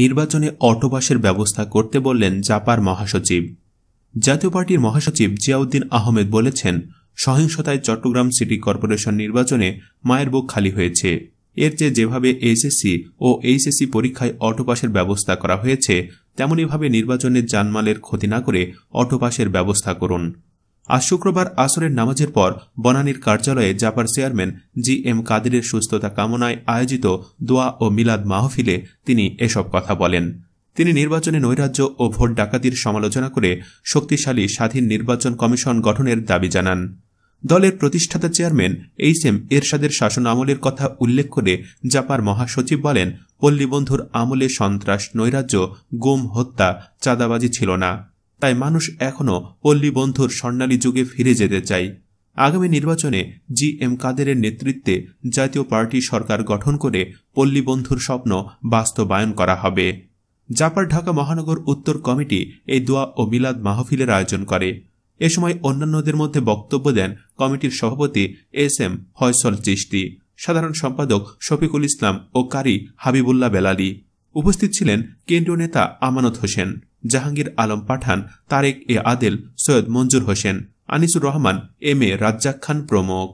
নির্বাচনে অটোবাসের ব্যবস্থা করতে বললেন জাপার মহাসচিব জাতীয় পার্টির মহাসচিব জিয়াউদ্দিন আহমেদ বলেছেন সহিংসতায় চট্টগ্রাম সিটি কর্পোরেশন নির্বাচনে মায়ের বুক খালি হয়েছে এর চেয়ে যেভাবে এইচএসসি ও এইচএসসি পরীক্ষায় অটোপাসের ব্যবস্থা করা হয়েছে তেমনইভাবে নির্বাচনের জানমালের ক্ষতি না করে অটোপাসের ব্যবস্থা করুন শুক্রবার আসরের নামাজের পর বনানীর কার্যালয়ে জাপার চেয়ারম্যান জি এম কাদেরের সুস্থতা কামনায় আয়োজিত দোয়া ও মিলাদ মাহফিলে তিনি এসব কথা বলেন তিনি নির্বাচনে নৈরাজ্য ও ভোট ডাকাতির সমালোচনা করে শক্তিশালী স্বাধীন নির্বাচন কমিশন গঠনের দাবি জানান দলের প্রতিষ্ঠাতা চেয়ারম্যান এইচ এম এরশাদের শাসন আমলের কথা উল্লেখ করে জাপার মহাসচিব বলেন পল্লীবন্ধুর আমলে সন্ত্রাস নৈরাজ্য গুম হত্যা চাঁদাবাজি ছিল না তাই মানুষ এখনও পল্লীবন্ধুর স্বর্ণালী যুগে ফিরে যেতে চায় আগামী নির্বাচনে জি এম কাদেরের নেতৃত্বে জাতীয় পার্টি সরকার গঠন করে পল্লীবন্ধুর স্বপ্ন বাস্তবায়ন করা হবে জাপার ঢাকা মহানগর উত্তর কমিটি এই দোয়া ও মিলাদ মাহফিলের আয়োজন করে এ সময় অন্যান্যদের মধ্যে বক্তব্য দেন কমিটির সভাপতি এস এম হয়সল চিস্তি সাধারণ সম্পাদক শফিকুল ইসলাম ও কারি হাবিবুল্লাহ বেলালি উপস্থিত ছিলেন কেন্দ্রীয় নেতা Amanat Hossain Jahangir Alam Pathan Tarek A Adel Syed Manzur Hossain Anisur Rahman M A Razzak Khan প্রমুখ